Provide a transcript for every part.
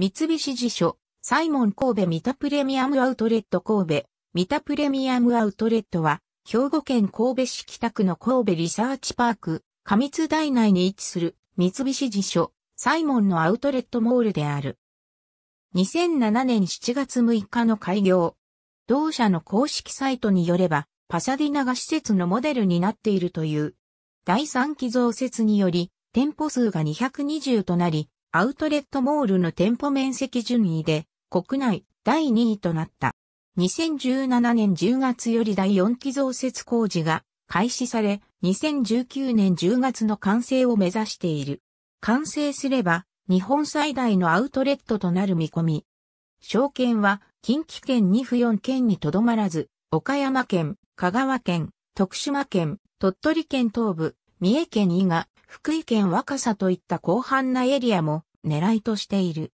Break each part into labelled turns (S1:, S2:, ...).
S1: 三菱地所、サイモン神戸三田プレミアムアウトレット神戸、三田プレミアムアウトレットは、兵庫県神戸市北区の神戸リサーチパーク、過密台内に位置する三菱地所、サイモンのアウトレットモールである。2007年7月6日の開業。同社の公式サイトによれば、パサディナが施設のモデルになっているという。第3期増設により、店舗数が220となり、アウトレットモールの店舗面積順位で国内第2位となった。2017年10月より第4期増設工事が開始され、2019年10月の完成を目指している。完成すれば、日本最大のアウトレットとなる見込み。証券は、近畿圏2府4県にとどまらず、岡山県、香川県、徳島県、鳥取県東部、三重県伊賀、福井県若狭といった広範なエリアも狙いとしている。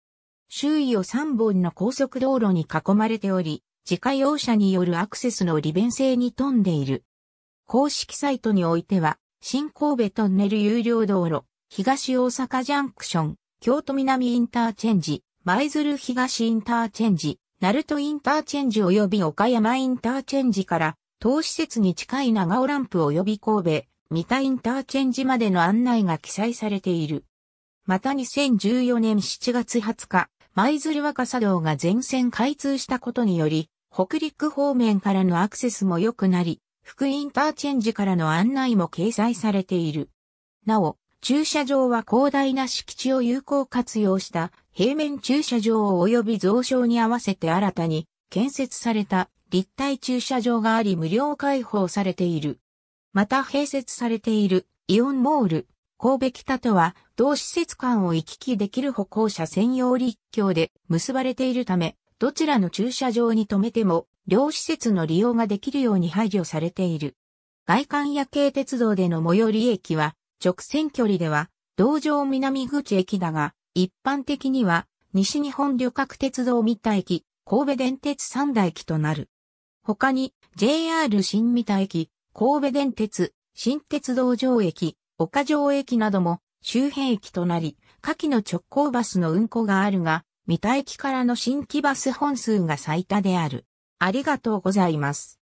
S1: 周囲を3本の高速道路に囲まれており、自家用車によるアクセスの利便性に富んでいる。公式サイトにおいては、新神戸トンネル有料道路、東大阪ジャンクション、京都南インターチェンジ、舞鶴東インターチェンジ、鳴門インターチェンジ及び岡山インターチェンジから、当施設に近い長尾ランプ及び神戸、三田インターチェンジまでの案内が記載されている。また2014年7月20日、舞鶴若狭道が全線開通したことにより、北陸方面からのアクセスも良くなり、福インターチェンジからの案内も掲載されている。なお、駐車場は広大な敷地を有効活用した平面駐車場及び増床に合わせて新たに建設された立体駐車場があり無料開放されている。また併設されているイオンモール、神戸北とは同施設間を行き来できる歩行者専用立橋で結ばれているため、どちらの駐車場に停めても両施設の利用ができるように配慮されている。外環や景鉄道での最寄り駅は直線距離では道場南口駅だが、一般的には西日本旅客鉄道三田駅、神戸電鉄三田駅となる。他に JR 新三田駅、神戸電鉄、新鉄道上駅、岡城駅なども周辺駅となり、下記の直行バスの運行があるが、三田駅からの新規バス本数が最多である。ありがとうございます。